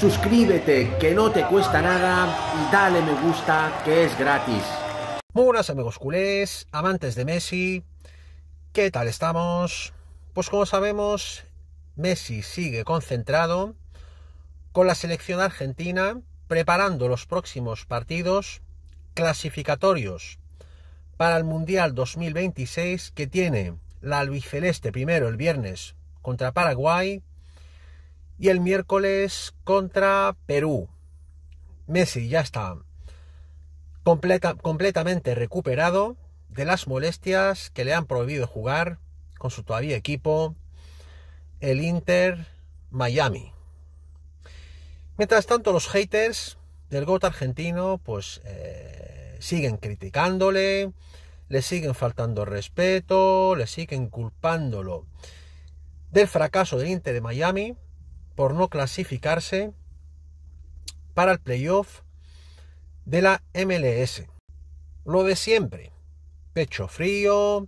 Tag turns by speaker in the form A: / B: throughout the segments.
A: suscríbete que no te cuesta nada y dale me gusta que es gratis. Muy buenas amigos culés, amantes de Messi, ¿qué tal estamos? Pues como sabemos, Messi sigue concentrado con la selección argentina preparando los próximos partidos clasificatorios para el Mundial 2026 que tiene la Celeste primero el viernes contra Paraguay y el miércoles contra Perú. Messi ya está completamente recuperado de las molestias que le han prohibido jugar con su todavía equipo, el Inter Miami. Mientras tanto, los haters del GOT argentino pues eh, siguen criticándole, le siguen faltando respeto, le siguen culpándolo del fracaso del Inter de Miami por no clasificarse para el playoff de la MLS. Lo de siempre, pecho frío,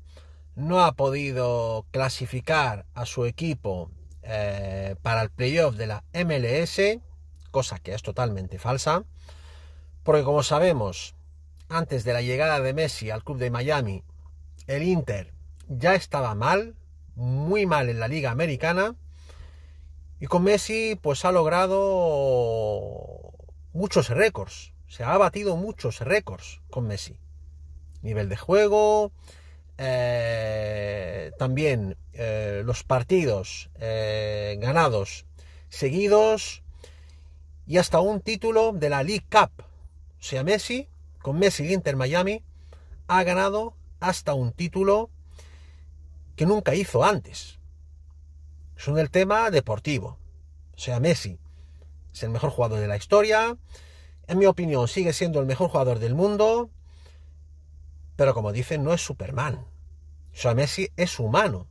A: no ha podido clasificar a su equipo eh, para el playoff de la MLS, cosa que es totalmente falsa, porque como sabemos, antes de la llegada de Messi al club de Miami, el Inter ya estaba mal, muy mal en la liga americana, y con Messi pues ha logrado muchos récords. Se ha batido muchos récords con Messi. Nivel de juego, eh, también eh, los partidos eh, ganados seguidos y hasta un título de la League Cup. O sea, Messi, con Messi y Inter Miami, ha ganado hasta un título que nunca hizo antes es un el tema deportivo. O sea, Messi es el mejor jugador de la historia. En mi opinión, sigue siendo el mejor jugador del mundo. Pero como dicen, no es Superman. O sea, Messi es humano.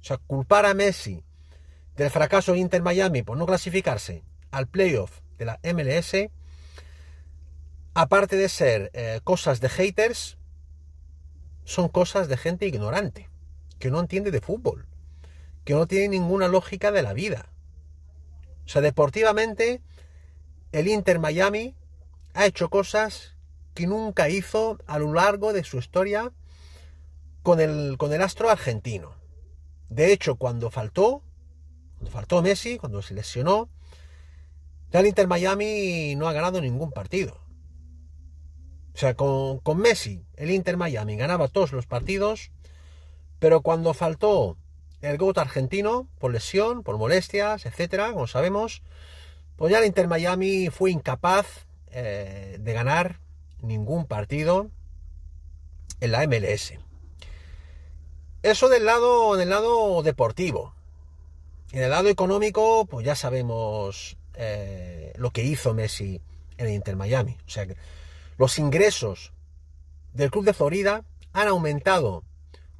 A: O sea, culpar a Messi del fracaso de Inter Miami por no clasificarse al playoff de la MLS, aparte de ser eh, cosas de haters, son cosas de gente ignorante, que no entiende de fútbol que no tiene ninguna lógica de la vida. O sea, deportivamente, el Inter Miami ha hecho cosas que nunca hizo a lo largo de su historia con el, con el astro argentino. De hecho, cuando faltó, cuando faltó Messi, cuando se lesionó, ya el Inter Miami no ha ganado ningún partido. O sea, con, con Messi, el Inter Miami ganaba todos los partidos, pero cuando faltó el GOAT argentino, por lesión, por molestias, etcétera, como sabemos, pues ya el Inter Miami fue incapaz eh, de ganar ningún partido en la MLS. Eso del lado, del lado deportivo. En el lado económico, pues ya sabemos eh, lo que hizo Messi en el Inter Miami. O sea, los ingresos del club de Florida han aumentado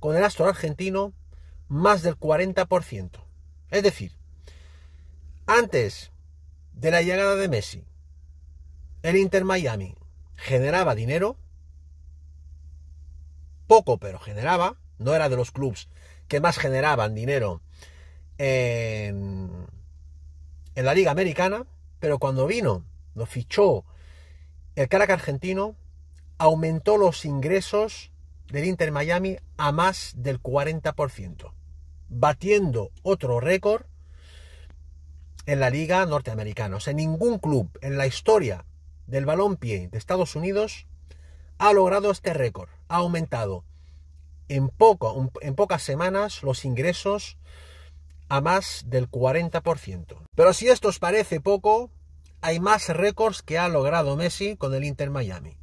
A: con el astro argentino más del 40%. Es decir, antes de la llegada de Messi, el Inter Miami generaba dinero, poco pero generaba, no era de los clubes que más generaban dinero en, la Liga Americana, pero cuando vino, lo fichó el Caracas argentino, aumentó los ingresos del Inter Miami a más del 40%, batiendo otro récord en la liga norteamericana. O sea, ningún club en la historia del pie de Estados Unidos ha logrado este récord. Ha aumentado en, poco, en pocas semanas los ingresos a más del 40%. Pero si esto os parece poco, hay más récords que ha logrado Messi con el Inter Miami.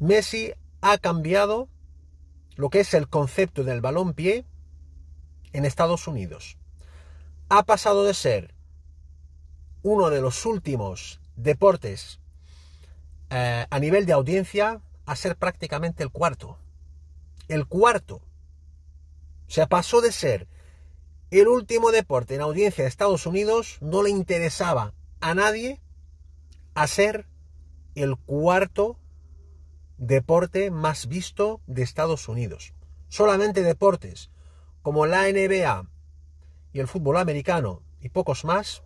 A: Messi ha cambiado lo que es el concepto del balón pie en Estados Unidos. Ha pasado de ser uno de los últimos deportes eh, a nivel de audiencia a ser prácticamente el cuarto. El cuarto. O sea, pasó de ser el último deporte en audiencia de Estados Unidos, no le interesaba a nadie, a ser el cuarto deporte más visto de Estados Unidos. Solamente deportes como la NBA y el fútbol americano y pocos más,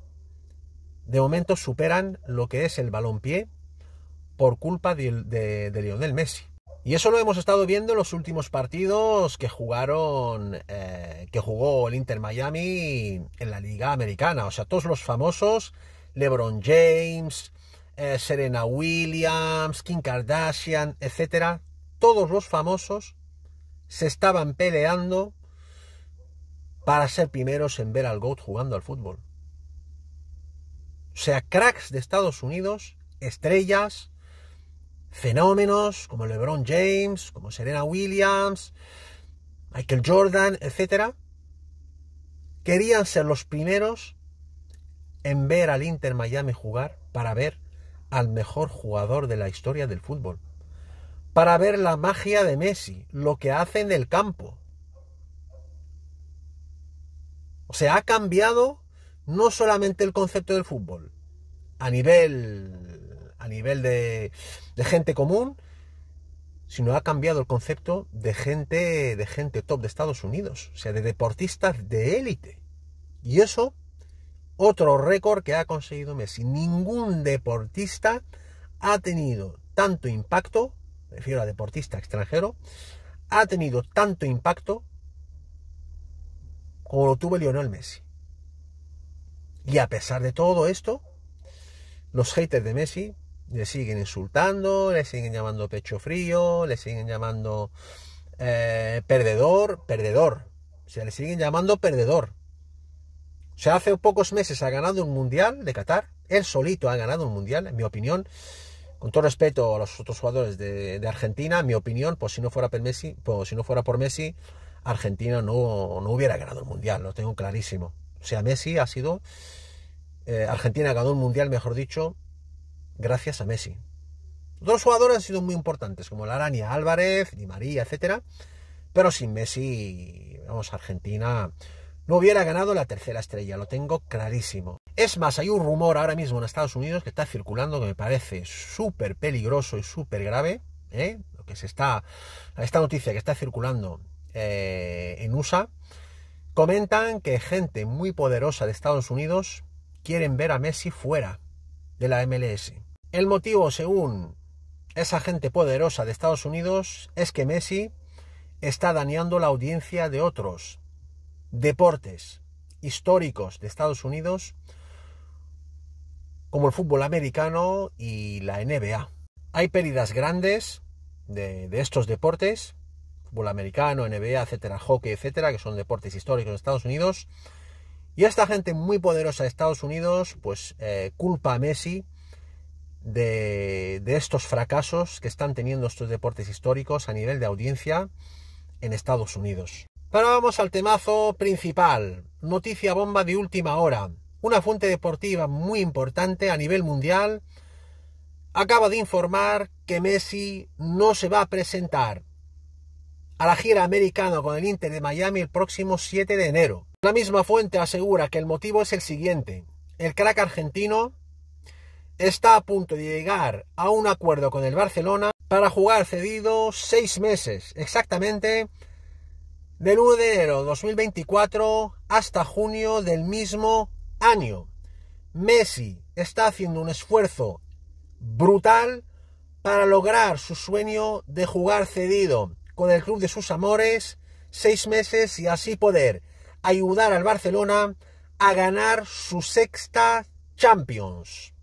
A: de momento superan lo que es el balompié por culpa de, Lionel Messi. Y eso lo hemos estado viendo en los últimos partidos que jugaron, eh, que jugó el Inter Miami en la Liga Americana. O sea, todos los famosos, LeBron James, eh, Serena Williams, Kim Kardashian, etcétera, todos los famosos se estaban peleando para ser primeros en ver al GOAT jugando al fútbol. O sea, cracks de Estados Unidos, estrellas, fenómenos como LeBron James, como Serena Williams, Michael Jordan, etcétera, querían ser los primeros en ver al Inter Miami jugar para ver al mejor jugador de la historia del fútbol, para ver la magia de Messi, lo que hace en el campo. O sea, ha cambiado no solamente el concepto del fútbol, a nivel, a nivel de, de gente común, sino ha cambiado el concepto de gente, de gente top de Estados Unidos, o sea, de deportistas de élite. Y eso otro récord que ha conseguido Messi. Ningún deportista ha tenido tanto impacto, me refiero a deportista extranjero, ha tenido tanto impacto como lo tuvo Lionel Messi. Y a pesar de todo esto, los haters de Messi le siguen insultando, le siguen llamando pecho frío, le siguen llamando eh, perdedor, perdedor. O sea, le siguen llamando perdedor. O sea, hace pocos meses ha ganado un mundial de Qatar. Él solito ha ganado un mundial, en mi opinión. Con todo respeto a los otros jugadores de, Argentina, en mi opinión, pues si no fuera por Messi, pues si no fuera por Messi, Argentina no, hubiera ganado el mundial, lo tengo clarísimo. O sea, Messi ha sido. Eh, Argentina Argentina ganado un mundial, mejor dicho, gracias a Messi. Dos jugadores han sido muy importantes, como Larania Álvarez, Di María, etcétera. Pero sin Messi, vamos, Argentina no hubiera ganado la tercera estrella, lo tengo clarísimo. Es más, hay un rumor ahora mismo en Estados Unidos que está circulando que me parece súper peligroso y súper grave, ¿eh? lo que se está, esta noticia que está circulando eh, en USA, comentan que gente muy poderosa de Estados Unidos quieren ver a Messi fuera de la MLS. El motivo, según esa gente poderosa de Estados Unidos, es que Messi está dañando la audiencia de otros, deportes históricos de Estados Unidos, como el fútbol americano y la NBA. Hay pérdidas grandes de, estos deportes, fútbol americano, NBA, etcétera, hockey, etcétera, que son deportes históricos de Estados Unidos. Y esta gente muy poderosa de Estados Unidos, pues eh, culpa a Messi de, estos fracasos que están teniendo estos deportes históricos a nivel de audiencia en Estados Unidos. Ahora vamos al temazo principal, noticia bomba de última hora. Una fuente deportiva muy importante a nivel mundial acaba de informar que Messi no se va a presentar a la gira americana con el Inter de Miami el próximo 7 de enero. La misma fuente asegura que el motivo es el siguiente. El crack argentino está a punto de llegar a un acuerdo con el Barcelona para jugar cedido seis meses, exactamente del 1 de enero 2024 hasta junio del mismo año. Messi está haciendo un esfuerzo brutal para lograr su sueño de jugar cedido con el club de sus amores seis meses y así poder ayudar al Barcelona a ganar su sexta Champions.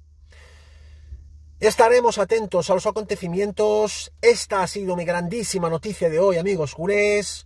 A: Estaremos atentos a los acontecimientos. Esta ha sido mi grandísima noticia de hoy, amigos culés.